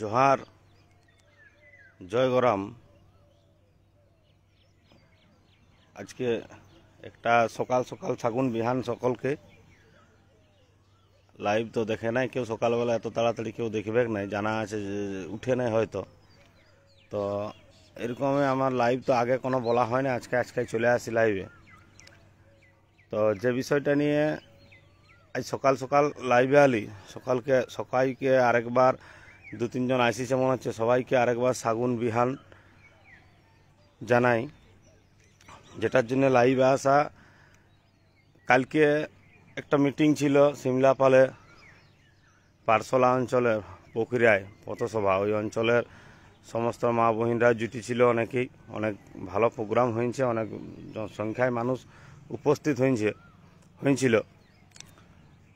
জোহার জয়গরাম আজকে একটা সকাল সকাল ছাগুন বিহান সকলকে লাইভ তো দেখে নাই কেউ সকালবেলা এত তাড়াতাড়ি কেউ দেখবে নাই জানা আছে যে উঠে নাই হয়তো তো এরকমই আমার লাইভ তো আগে কোনো বলা হয় না আজকে আজকে চলে আসি লাইভে তো যে বিষয়টা নিয়ে আজ সকাল সকাল লাইভে আলি সকালকে সকালকে আরেকবার দু তিনজন আইসিসে মনে হচ্ছে সবাইকে আরেকবার সাগুন বিহান জানাই যেটার জন্য লাইভে আসা কালকে একটা মিটিং ছিল সিমলাপালে পার্সলা অঞ্চলের প্রক্রিয়ায় পথসভা ওই অঞ্চলের সমস্ত মা বহিনরা জুটি ছিল অনেকেই অনেক ভালো প্রোগ্রাম হয়েছে অনেক সংখ্যায় মানুষ উপস্থিত হয়েছে হয়েছিল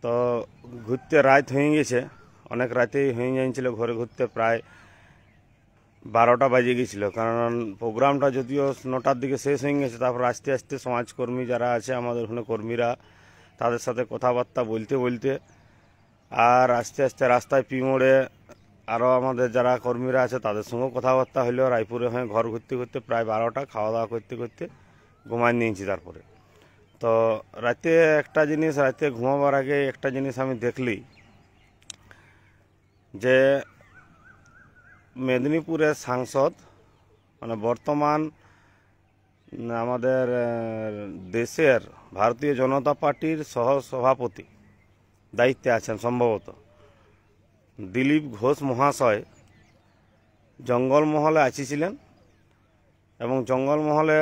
তো ঘুরতে রাত হয়ে গেছে অনেক রাতেই হয়ে যাইছিল ঘরে ঘুরতে প্রায় বারোটা বাজে গেছিলো কারণ প্রোগ্রামটা যদিও নটার দিকে শেষ হয়ে গেছে তারপর আস্তে আস্তে সমাজকর্মী যারা আছে আমাদের ওখানে কর্মীরা তাদের সাথে কথাবার্তা বলতে বলতে আর আস্তে আস্তে রাস্তায় পিমোড়ে আরও আমাদের যারা কর্মীরা আছে তাদের সঙ্গেও কথাবার্তা হলো রায়পুরে হয়ে ঘর ঘুরতে ঘুরতে প্রায় বারোটা খাওয়া দাওয়া করতে করতে ঘুমায় নিয়েছি তারপরে তো রাতে একটা জিনিস রাতে ঘুমাবার আগে একটা জিনিস আমি দেখলি যে মেদিনীপুরের সাংসদ মানে বর্তমান আমাদের দেশের ভারতীয় জনতা পার্টির সহ সভাপতি দায়িত্বে আছেন সম্ভবত দিলীপ ঘোষ মহাশয় জঙ্গলমহলে আসিছিলেন এবং জঙ্গলমহলে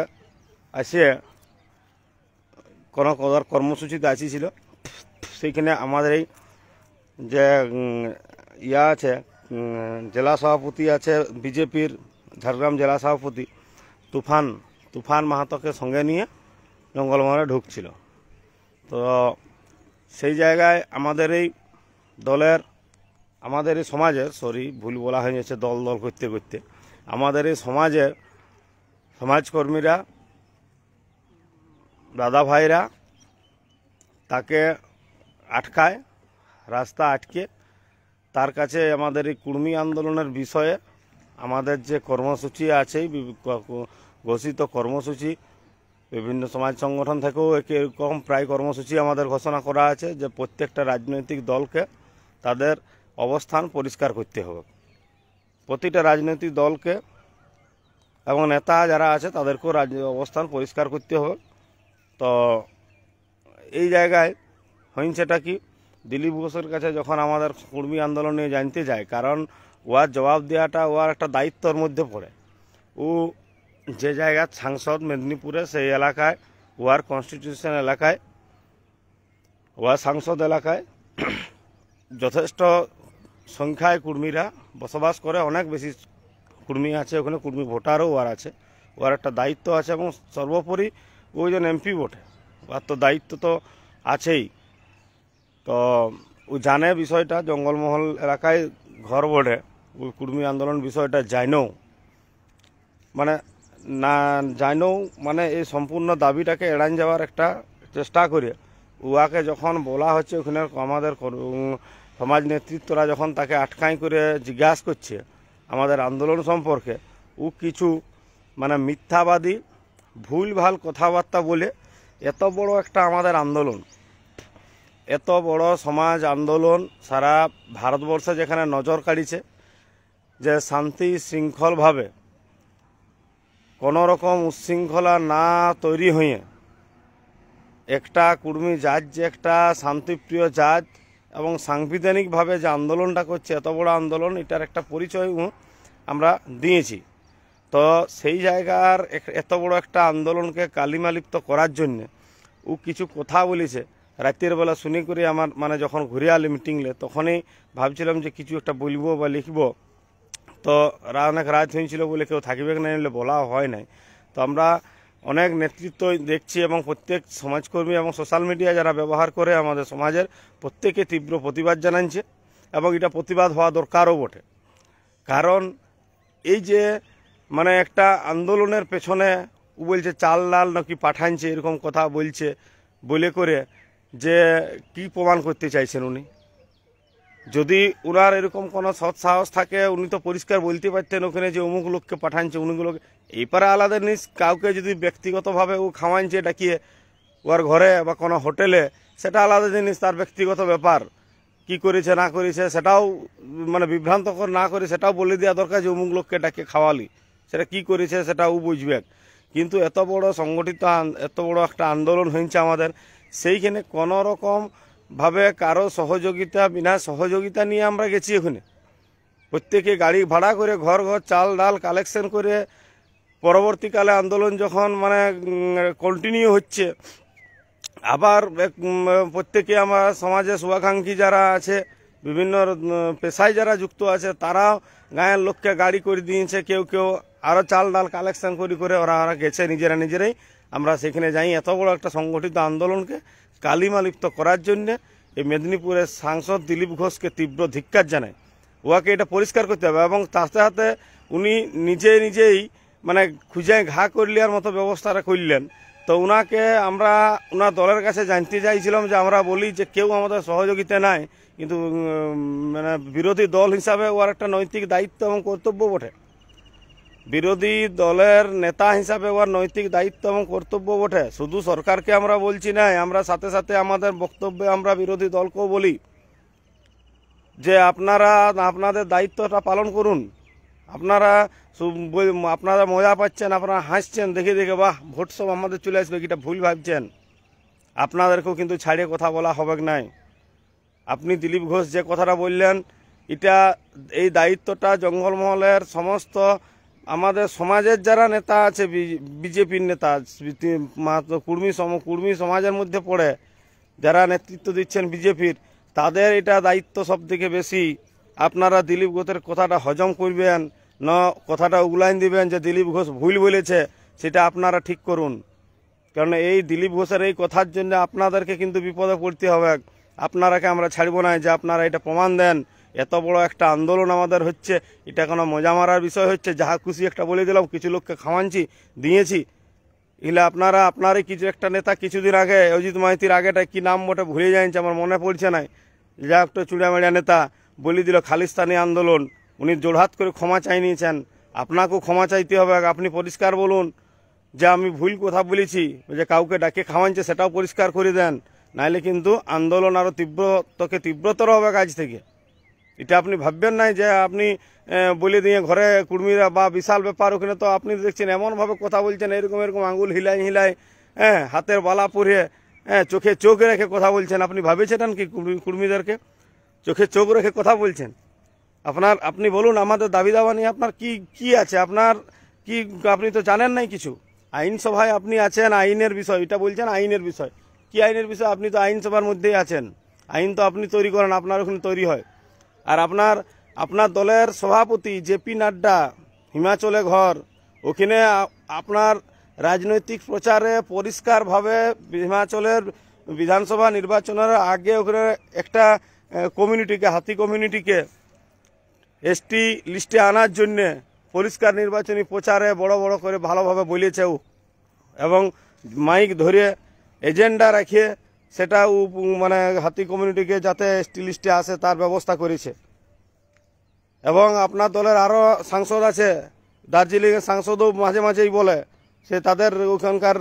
আসে কোনো কর্মসূচিতে আসিছিল সেইখানে আমাদের এই যে ইয়া আছে জেলা সভাপতি আছে বিজেপির ঝাড়গ্রাম জেলা সভাপতি তুফান তুফান মাহাতোকে সঙ্গে নিয়ে জঙ্গলমহলে ঢুকছিল তো সেই জায়গায় আমাদের এই দলের আমাদের এই সমাজের সরি ভুল বলা হয়ে যাচ্ছে দল দল করতে করতে আমাদের এই সমাজের সমাজকর্মীরা দাদা ভাইরা তাকে আটকায় রাস্তা আটকে তার কাছে আমাদের এই কুর্মী আন্দোলনের বিষয়ে আমাদের যে কর্মসূচি আছে ঘোষিত কর্মসূচি বিভিন্ন সমাজ সংগঠন থেকেও এরকম প্রায় কর্মসূচি আমাদের ঘোষণা করা আছে যে প্রত্যেকটা রাজনৈতিক দলকে তাদের অবস্থান পরিষ্কার করতে হবে প্রতিটা রাজনৈতিক দলকে এবং নেতা যারা আছে তাদেরকেও রাজ অবস্থান পরিষ্কার করতে হবে তো এই জায়গায় হইনছেটা কি দিলীপ ঘোষের কাছে যখন আমাদের কর্মী আন্দোলনে জানতে যায় কারণ ওয়ার জবাব দেওয়াটা ওয়ার একটা দায়িত্বর মধ্যে পড়ে ও যে জায়গার সাংসদ মেদিনীপুরে সেই এলাকায় ওয়ার কনস্টিটিউশন এলাকায় ওয়ার সাংসদ এলাকায় যথেষ্ট সংখ্যায় কর্মীরা বসবাস করে অনেক বেশি কর্মী আছে ওখানে কর্মী ভোটারও ওয়ার আছে ওর একটা দায়িত্ব আছে এবং সর্বোপরি ওই জন এমপি ভোটে ওর তো দায়িত্ব তো আছেই তো ও জানে বিষয়টা জঙ্গলমহল এলাকায় ঘর বোর্ডে ওই কুর্মী আন্দোলন বিষয়টা জানেও মানে না জানেও মানে এই সম্পূর্ণ দাবিটাকে এড়ান যাওয়ার একটা চেষ্টা করে উহাকে যখন বলা হচ্ছে ওখানে আমাদের সমাজ নেতৃত্বরা যখন তাকে আটকাই করে জিজ্ঞাসা করছে আমাদের আন্দোলন সম্পর্কে ও কিছু মানে মিথ্যাবাদী ভুলভাল কথাবার্তা বলে এত বড় একটা আমাদের আন্দোলন এত বড় সমাজ আন্দোলন সারা ভারতবর্ষে যেখানে নজর কাড়িছে যে শান্তি শৃঙ্খলভাবে কোনো রকম উচ্ছৃঙ্খলা না তৈরি হয়ে একটা কুর্মী জাত যে একটা শান্তিপ্রিয় জাত এবং সাংবিধানিকভাবে যে আন্দোলনটা করছে এত বড় আন্দোলন এটার একটা পরিচয় আমরা দিয়েছি তো সেই জায়গার এত বড় একটা আন্দোলনকে কালিমালিপ্ত করার জন্যে ও কিছু কথা বলেছে রাতের বেলা শুনে করে আমার মানে যখন ঘুরে আলো মিটিংলে তখনই ভাবছিলাম যে কিছু একটা বলবো বা লিখব তো অনেক রাত হয়েছিল বলে কেউ থাকবে না বলে বলা হয় নাই তো আমরা অনেক নেতৃত্ব দেখছি এবং প্রত্যেক সমাজকর্মী এবং সোশ্যাল মিডিয়া যারা ব্যবহার করে আমাদের সমাজের প্রত্যেকে তীব্র প্রতিবাদ জানাচ্ছে এবং এটা প্রতিবাদ হওয়া দরকারও বটে কারণ এই যে মানে একটা আন্দোলনের পেছনে ও বলছে চাল লাল নাকি পাঠানছে এরকম কথা বলছে বলে করে যে কি প্রমাণ করতে চাইছেন উনি যদি ওনার এরকম কোনো সৎ সাহস থাকে উনি তো পরিষ্কার বলতে পারতেন ওখানে যে অমুক লোককে পাঠানছে উনিগুলোকে এইপারে আলাদা নিস কাউকে যদি ব্যক্তিগতভাবে ও খাওয়াইছে ডাকিয়ে ওর ঘরে বা কোনো হোটেলে সেটা আলাদা জিনিস তার ব্যক্তিগত ব্যাপার কি করেছে না করেছে সেটাও মানে বিভ্রান্তকর না করে সেটাও বলে দেওয়া দরকার যে অমুক লোককে ডাকে খাওয়ালি সেটা কি করেছে সেটাও বুঝবেন বুঝবে কিন্তু এত বড় সংগঠিত এত বড় একটা আন্দোলন হয়েছে আমাদের সেইখানে কোনো রকম ভাবে কারো সহযোগিতা বিনা সহযোগিতা নিয়ে আমরা গেছি ওখানে প্রত্যেকে গাড়ি ভাড়া করে ঘর ঘর চাল ডাল কালেকশন করে পরবর্তীকালে আন্দোলন যখন মানে কন্টিনিউ হচ্ছে আবার প্রত্যেকে আমার সমাজে শুভাকাঙ্ক্ষী যারা আছে বিভিন্ন পেশায় যারা যুক্ত আছে তারাও গায়ের লোককে গাড়ি করে দিয়েছে কেউ কেউ আরও চাল ডাল কালেকশন করে করে ওরা ওরা গেছে নিজেরা নিজেরাই আমরা সেখানে যাই এত বড় একটা সংগঠিত আন্দোলনকে কালিমালিপ্ত করার জন্যে এই মেদিনীপুরের সাংসদ দিলীপ ঘোষকে তীব্র ধিক্কার জানায় উহাকে এটা পরিষ্কার করতে হবে এবং তাতে হাতে উনি নিজে নিজেই মানে খুঁজে ঘা করলিয়ার মতো ব্যবস্থাটা করলেন তো ওনাকে আমরা ওনার দলের কাছে জানতে চাইছিলাম যে আমরা বলি যে কেউ আমাদের সহযোগিতা নাই কিন্তু মানে বিরোধী দল হিসাবে ওর একটা নৈতিক দায়িত্ব এবং কর্তব্য বটে বিরোধী দলের নেতা হিসাবে ওর নৈতিক দায়িত্ব এবং কর্তব্য বটে শুধু সরকারকে আমরা বলছি না আমরা সাথে সাথে আমাদের বক্তব্যে আমরা বিরোধী দলকেও বলি যে আপনারা আপনাদের দায়িত্বটা পালন করুন আপনারা আপনারা মজা পাচ্ছেন আপনারা হাসছেন দেখে দেখে বাহ ভোট সব আমাদের চলে আসবে কিটা ভুল ভাবছেন আপনাদেরকেও কিন্তু ছাড়িয়ে কথা বলা হবে নাই আপনি দিলীপ ঘোষ যে কথাটা বললেন এটা এই দায়িত্বটা জঙ্গলমহলের সমস্ত আমাদের সমাজের যারা নেতা আছে বিজেপির নেতা কুর্মী সম কুর্মী সমাজের মধ্যে পড়ে যারা নেতৃত্ব দিচ্ছেন বিজেপির তাদের এটা দায়িত্ব সব থেকে বেশি আপনারা দিলীপ ঘোষের কথাটা হজম করবেন না কথাটা উগলাইন দিবেন যে দিলীপ ঘোষ ভুল বলেছে সেটা আপনারা ঠিক করুন কারণ এই দিলীপ ঘোষের এই কথার জন্য আপনাদেরকে কিন্তু বিপদে পড়তে হবে আপনারাকে আমরা ছাড়ব না যে আপনারা এটা প্রমাণ দেন এত বড় একটা আন্দোলন আমাদের হচ্ছে এটা কোনো মজা মারার বিষয় হচ্ছে যাহা খুশি একটা বলে দিলাম কিছু লোককে খাওয়ানছি দিয়েছি এগুলো আপনারা আপনারই কিছু একটা নেতা কিছুদিন আগে অজিত মাইতির আগেটা কি নাম বটে ভুলে যাইছে আমার মনে পড়ছে না যা একটা চুড়ামেড়া নেতা বলে দিল খালিস্তানি আন্দোলন উনি জোড়হাত করে ক্ষমা চাই নিয়েছেন আপনাকেও ক্ষমা চাইতে হবে আপনি পরিষ্কার বলুন যে আমি ভুল কথা বলেছি যে কাউকে ডাকে খাওয়ানছে সেটাও পরিষ্কার করে দেন নাইলে কিন্তু আন্দোলন আরও তীব্র তোকে তীব্রতর হবে কাজ থেকে এটা আপনি ভাববেন নাই যে আপনি বলে দিয়ে ঘরে কুর্মীরা বা বিশাল ব্যাপার ওখানে তো আপনি দেখছেন এমনভাবে কথা বলছেন এরকম এরকম আঙুল হিলাই হিলাই হ্যাঁ হাতের বালা পরে হ্যাঁ চোখে চোখ রেখে কথা বলছেন আপনি ভাবেছেন কি কুর্মীদেরকে চোখে চোখ রেখে কথা বলছেন আপনার আপনি বলুন আমাদের দাবি দাবা নিয়ে আপনার কি কি আছে আপনার কি আপনি তো জানেন নাই কিছু আইনসভায় আপনি আছেন আইনের বিষয় এটা বলছেন আইনের বিষয় কি আইনের বিষয় আপনি তো আইনসভার মধ্যেই আছেন আইন তো আপনি তৈরি করেন আপনার ওখানে তৈরি হয় আর আপনার আপনার দলের সভাপতি জেপি নাড্ডা হিমাচলে ঘর ওখানে আপনার রাজনৈতিক প্রচারে পরিষ্কারভাবে হিমাচলের বিধানসভা নির্বাচনের আগে ওখানে একটা কমিউনিটিকে হাতি কমিউনিটিকে এসটি লিস্টে আনার জন্যে পরিষ্কার নির্বাচনী প্রচারে বড় বড় করে ভালোভাবে বলেছেও এবং মাইক ধরে এজেন্ডা রাখিয়ে সেটা মানে হাতি কমিউনিটিকে যাতে স্টিল আসে তার ব্যবস্থা করেছে এবং আপনার দলের আরও সাংসদ আছে দার্জিলিংয়ের সাংসদও মাঝে মাঝেই বলে সে তাদের ওখানকার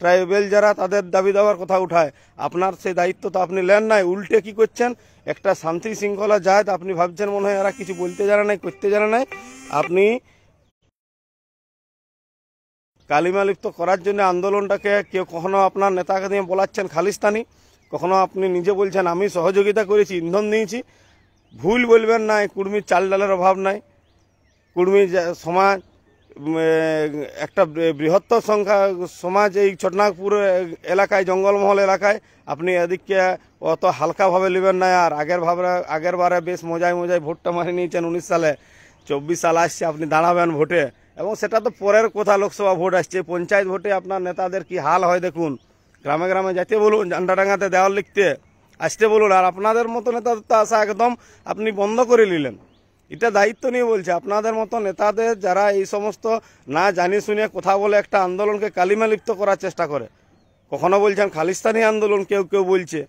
ট্রাইবেল যারা তাদের দাবি দেওয়ার কথা উঠায় আপনার সেই দায়িত্ব তো আপনি নেন নাই উল্টে কি করছেন একটা শান্তি শৃঙ্খলা যায় আপনি ভাবছেন মনে হয় এরা কিছু বলতে জানা নাই করতে জানা নাই আপনি কালিমালিপ্ত করার জন্য আন্দোলনটাকে কেউ কখনো আপনার নেতাকে দিয়ে বলাচ্ছেন খালিস্তানি কখনো আপনি নিজে বলছেন আমি সহযোগিতা করেছি ইন্ধন দিয়েছি ভুল বলবেন না কুর্মির চাল ডালের অভাব নাই কুর্মি সমাজ একটা বৃহত্তর সংখ্যা সমাজ এই ছটনাগপুর এলাকায় জঙ্গলমহল এলাকায় আপনি এদিককে অত হালকাভাবে নেবেন না আর আগের ভাবে আগের বারে বেশ মজায় মজায় ভোটটা মারি নিয়েছেন উনিশ সালে চব্বিশ সাল আসছে আপনি দাঁড়াবেন ভোটে এবং সেটা তো পরের কথা লোকসভা ভোট আসছে পঞ্চায়েত ভোটে আপনার নেতাদের কি হাল হয় দেখুন গ্রামে গ্রামে যাইতে বলুন ডাঙ্গাতে দেওয়াল লিখতে আসতে বলুন আর আপনাদের মতো নেতাদের তো আসা একদম আপনি বন্ধ করে নিলেন এটা দায়িত্ব নিয়ে বলছে আপনাদের মতো নেতাদের যারা এই সমস্ত না জানি শুনিয়ে কথা বলে একটা আন্দোলনকে কালিমা লিপ্ত করার চেষ্টা করে কখনো বলছেন খালিস্তানি আন্দোলন কেউ কেউ বলছে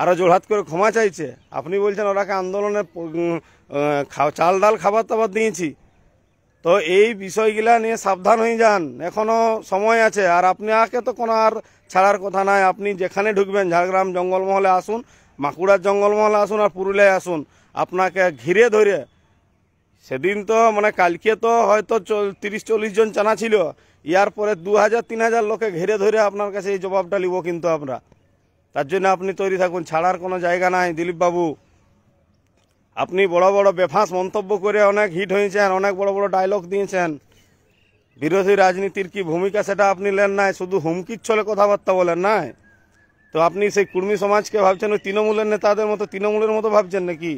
আরও জোড়হাত করে ক্ষমা চাইছে আপনি বলছেন ওরাকে আন্দোলনে চাল ডাল খাবার দাবার দিয়েছি তো এই বিষয়গুলা নিয়ে সাবধান হয়ে যান এখনও সময় আছে আর আপনি আকে তো কোনো আর ছাড়ার কথা নাই আপনি যেখানে ঢুকবেন ঝাড়গ্রাম জঙ্গলমহলে আসুন মাকুড়ার জঙ্গলমহলে আসুন আর পুরুলিয়ায় আসুন আপনাকে ঘিরে ধরে সেদিন তো মানে কালকে তো হয়তো তিরিশ চল্লিশ জন চানা ছিল ইয়ার পরে দু হাজার তিন হাজার লোকে ঘিরে ধরে আপনার কাছে এই জবাবটা নিব কিন্তু আমরা তার জন্য আপনি তৈরি থাকুন ছাড়ার কোনো জায়গা নাই দিলীপবাবু আপনি বড় বড় বেফাঁস মন্তব্য করে অনেক হিট হয়েছেন অনেক বড় বড় ডায়লগ দিয়েছেন বিরোধী রাজনীতির কি ভূমিকা সেটা আপনি নেন নাই শুধু হুমকির ছলে কথাবার্তা বলেন নাই তো আপনি সেই কুর্মী সমাজকে ভাবছেন ওই তৃণমূলের নেতাদের মতো তৃণমূলের মতো ভাবছেন নাকি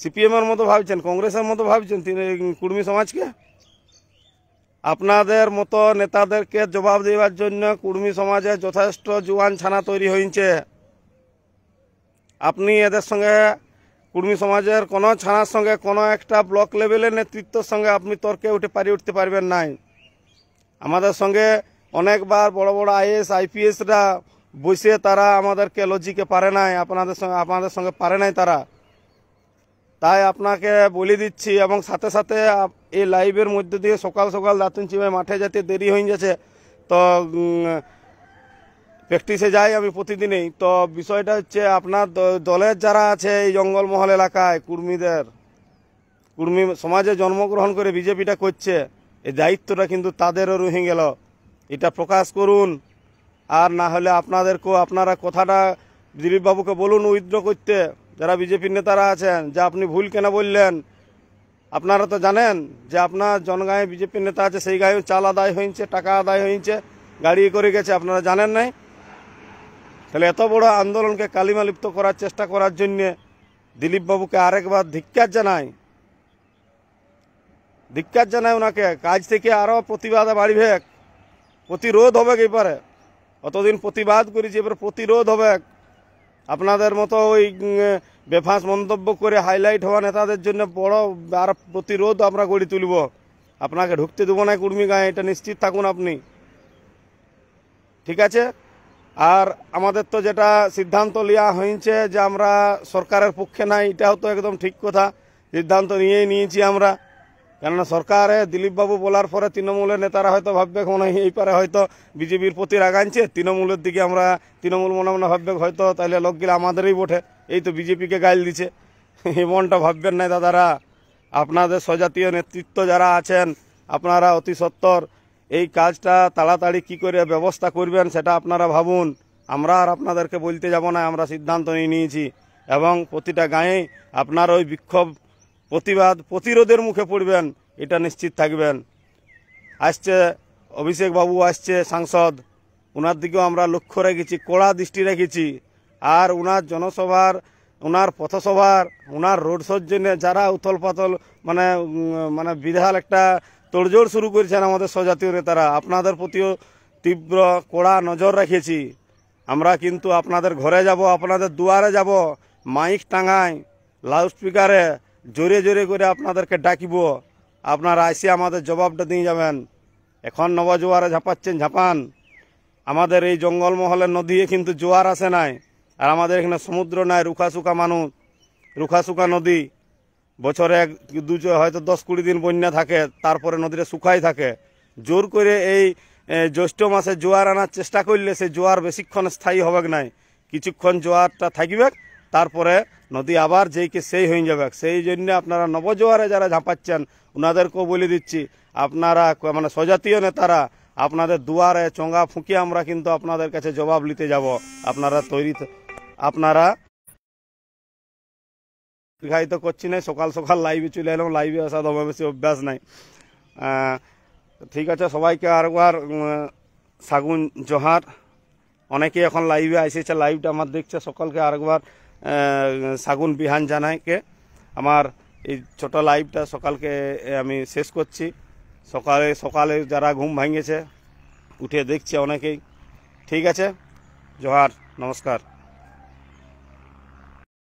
সিপিএমের মতো ভাবছেন কংগ্রেসের মতো ভাবছেন কুর্মী সমাজকে আপনাদের মতো নেতাদেরকে জবাব দেওয়ার জন্য কুর্মী সমাজে যথেষ্ট জুয়ান ছানা তৈরি হয়েছে আপনি এদের সঙ্গে কুর্মী সমাজের কোনো ছানার সঙ্গে কোনো একটা ব্লক লেভেলের নেতৃত্বর সঙ্গে আপনি তর্কে উঠে পারি উঠতে পারবেন নাই আমাদের সঙ্গে অনেকবার বড় বড় আইএস আইপিএসরা বসে তারা আমাদেরকে লজিকে পারে নাই আপনাদের সঙ্গে আপনাদের সঙ্গে পারে নাই তারা তাই আপনাকে বলে দিচ্ছি এবং সাথে সাথে এই লাইভের মধ্যে দিয়ে সকাল সকাল দাতুন চিমে মাঠে যেতে দেরি হয়ে যাচ্ছে তো প্র্যাকটিসে যাই আমি প্রতিদিনই তো বিষয়টা হচ্ছে আপনার দলের যারা আছে এই জঙ্গলমহল এলাকায় কর্মীদের কর্মী সমাজে জন্মগ্রহণ করে বিজেপিটা করছে এই দায়িত্বটা কিন্তু তাদেরও রুহে গেল এটা প্রকাশ করুন আর না হলে আপনাদেরকেও আপনারা কথাটা দিলীপবাবুকে বলুন উইথড্র করতে যারা বিজেপির নেতারা আছেন যে আপনি ভুল কেন বললেন আপনারা তো জানেন যে আপনার জনগায়ে বিজেপির নেতা আছে সেই গায়ে চাল আদায় হয়েছে টাকা আদায় হয়েছে গাড়ি করে গেছে আপনারা জানেন নাই তাহলে এত বড় আন্দোলনকে কালিমালিপ্ত করার চেষ্টা করার জন্যে দিলীপবাবুকে আরেকবার ধিক্কার জানাই ধিক্কার জানাই ওনাকে কাজ থেকে আরও প্রতিবাদ বাড়িবে প্রতিরোধ হবে কি পারে অতদিন প্রতিবাদ করেছি এবার প্রতিরোধ হবে আপনাদের মতো ওই বেফাঁস মন্তব্য করে হাইলাইট হওয়া নেতাদের জন্য বড় আর প্রতিরোধ আমরা গড়ে তুলব আপনাকে ঢুকতে দেবো না কুর্মী গায়ে এটা নিশ্চিত থাকুন আপনি ঠিক আছে আর আমাদের তো যেটা সিদ্ধান্ত নেওয়া হয়েছে যে আমরা সরকারের পক্ষে নাই এটাও তো একদম ঠিক কথা সিদ্ধান্ত নিয়েই নিয়েছি আমরা কেননা সরকারে দিলীপবাবু বলার পরে তৃণমূলের নেতারা হয়তো ভাববে মনে হয় এই পারে হয়তো বিজেপির প্রতি রাগাইছে তৃণমূলের দিকে আমরা তৃণমূল মনে মনে ভাববে হয়তো তাহলে লোকগুলো আমাদেরই বঠে এই তো বিজেপিকে গাইল দিছে এমনটা ভাববেন না দাদারা আপনাদের স্বজাতীয় নেতৃত্ব যারা আছেন আপনারা অতি সত্তর এই কাজটা তাড়াতাড়ি কি করে ব্যবস্থা করবেন সেটা আপনারা ভাবুন আমরা আর আপনাদেরকে বলতে যাব না আমরা সিদ্ধান্ত নিয়ে নিয়েছি এবং প্রতিটা গাঁয়ে আপনার ওই বিক্ষোভ প্রতিবাদ প্রতিরোধের মুখে পড়বেন এটা নিশ্চিত থাকবেন আসছে অভিষেক বাবু আসছে সাংসদ ওনার দিকেও আমরা লক্ষ্য রেখেছি কড়া দৃষ্টি রেখেছি আর ওনার জনসভার ওনার পথসভার ওনার রোড শোর জন্য যারা উথল পাতল মানে মানে বিধাল একটা তোড়জোড় শুরু করেছেন আমাদের স্বজাতীয় নেতারা আপনাদের প্রতিও তীব্র কড়া নজর রাখেছি আমরা কিন্তু আপনাদের ঘরে যাব আপনাদের দুয়ারে যাব মাইক টাঙায় লাউডস্পিকারে জোরে জোরে করে আপনাদেরকে ডাকিব আপনারা আইসে আমাদের জবাবটা দিয়ে যাবেন এখন নবজোয়ারে ঝাঁপাচ্ছেন ঝাঁপান আমাদের এই জঙ্গলমহলের নদীয়ে কিন্তু জোয়ার আসে নাই আর আমাদের এখানে সমুদ্র নাই রুখা সুখা মানুষ রুখা সুখা নদী বছরে এক দু হয়তো দশ কুড়ি দিন বন্যা থাকে তারপরে নদীটা শুকাই থাকে জোর করে এই জ্যৈষ্ঠ মাসে জোয়ার আনার চেষ্টা করলে সেই জোয়ার বেশিক্ষণ স্থায়ী হবেক নাই কিছুক্ষণ জোয়ারটা থাকবে তারপরে নদী আবার যেইকে সেই হয়ে যাবে সেই জন্য আপনারা নবজোয়ারে যারা ঝাঁপাচ্ছেন ওনাদেরকেও বলে দিচ্ছি আপনারা মানে স্বজাতীয় নেতারা আপনাদের দুয়ারে চঙ্গা ফুঁকি আমরা কিন্তু আপনাদের কাছে জবাব নিতে যাব আপনারা তৈরি আপনারা দীর্ঘায়িত করছি না সকাল সকাল লাইভে চলে এলাম লাইভে আসা তো বেশি অভ্যাস নাই ঠিক আছে সবাইকে একবার সাগুন জোহার অনেকে এখন লাইভে এসেছে লাইভটা আমার দেখছে সকলকে আরেকবার সাগুন বিহান জানাইকে আমার এই ছোট লাইভটা সকালকে আমি শেষ করছি সকালে সকালে যারা ঘুম ভাঙেছে উঠে দেখছে অনেকেই ঠিক আছে জহার নমস্কার